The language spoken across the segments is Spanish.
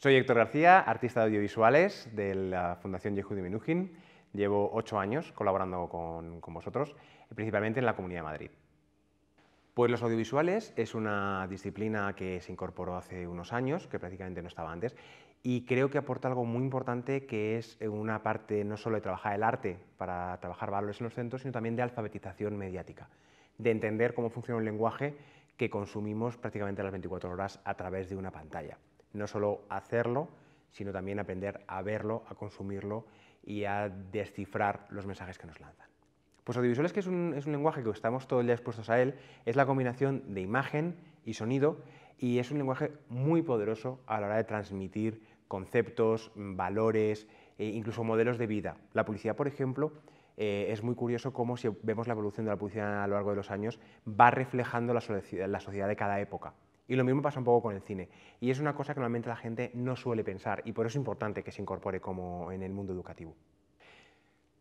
Soy Héctor García, artista de audiovisuales de la Fundación Yehudi Menuhin. Llevo ocho años colaborando con, vosotros, principalmente en la Comunidad de Madrid. Pues los audiovisuales es una disciplina que se incorporó hace unos años, que prácticamente no estaba antes, y creo que aporta algo muy importante que es una parte no solo de trabajar el arte para trabajar valores en los centros, sino también de alfabetización mediática, de entender cómo funciona un lenguaje que consumimos prácticamente las 24 horas a través de una pantalla no solo hacerlo, sino también aprender a verlo, a consumirlo y a descifrar los mensajes que nos lanzan. Pues audiovisual es un, es un lenguaje que estamos todos el día expuestos a él, es la combinación de imagen y sonido y es un lenguaje muy poderoso a la hora de transmitir conceptos, valores e incluso modelos de vida. La publicidad, por ejemplo, eh, es muy curioso cómo si vemos la evolución de la publicidad a lo largo de los años va reflejando la sociedad de cada época. Y lo mismo pasa un poco con el cine. Y es una cosa que normalmente la gente no suele pensar y por eso es importante que se incorpore como en el mundo educativo.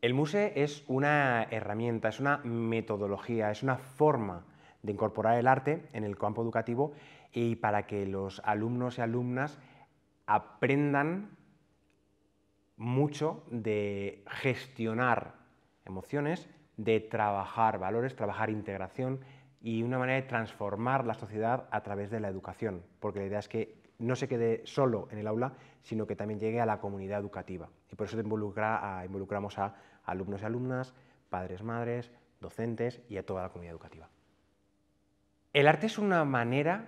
El MUSE es una herramienta, es una metodología, es una forma de incorporar el arte en el campo educativo y para que los alumnos y alumnas aprendan mucho de gestionar emociones, de trabajar valores, trabajar integración, y una manera de transformar la sociedad a través de la educación, porque la idea es que no se quede solo en el aula, sino que también llegue a la comunidad educativa. Y por eso involucramos a alumnos y alumnas, padres, madres, docentes y a toda la comunidad educativa. El arte es una manera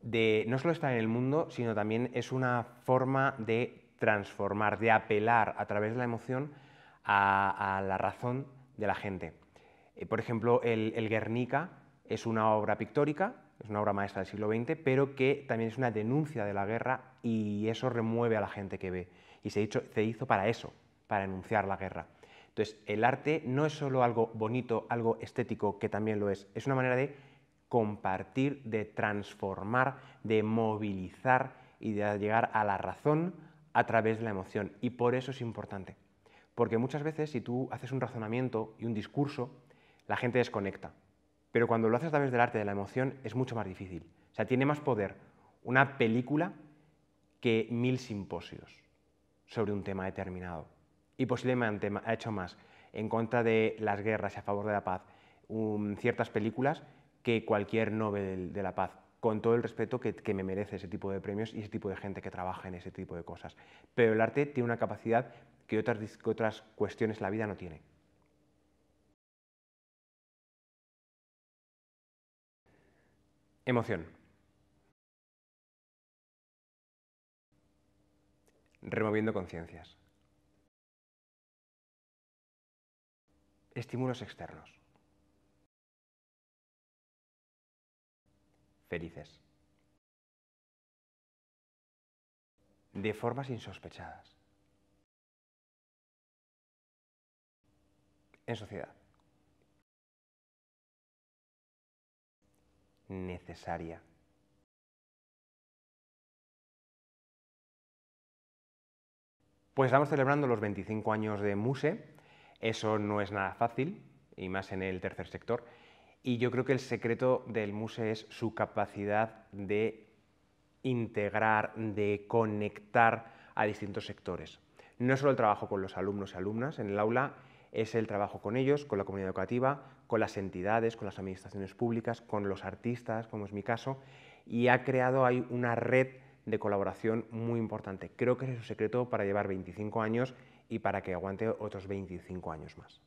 de no solo estar en el mundo, sino también es una forma de transformar, de apelar a través de la emoción a, la razón de la gente. Eh, por ejemplo, el Guernica es una obra pictórica, es una obra maestra del siglo XX, pero que también es una denuncia de la guerra y eso remueve a la gente que ve. Y se hizo, se hizo para eso, para denunciar la guerra. Entonces, el arte no es solo algo bonito, algo estético, que también lo es, es una manera de compartir, de transformar, de movilizar y de llegar a la razón a través de la emoción. Y por eso es importante. Porque muchas veces si tú haces un razonamiento y un discurso, la gente desconecta. Pero cuando lo haces a través del arte de la emoción es mucho más difícil. O sea, tiene más poder una película que mil simposios sobre un tema determinado. Y posiblemente ha hecho más en contra de las guerras y a favor de la paz ciertas películas que cualquier Nobel de la Paz, con todo el respeto que, me merece ese tipo de premios y ese tipo de gente que trabaja en ese tipo de cosas. Pero el arte tiene una capacidad que otras, que otras cuestiones la vida no tiene. Emoción. Removiendo conciencias. Estímulos externos. Felices. De formas insospechadas. En sociedad. necesaria. Pues estamos celebrando los 25 años de Muse, eso no es nada fácil, y más en el tercer sector, y yo creo que el secreto del Muse es su capacidad de integrar, de conectar a distintos sectores. No es solo el trabajo con los alumnos y alumnas en el aula, es el trabajo con ellos, con la comunidad educativa, con las entidades, con las administraciones públicas, con los artistas, como es mi caso, y ha creado ahí una red de colaboración muy importante. Creo que es su secreto para llevar 25 años y para que aguante otros 25 años más.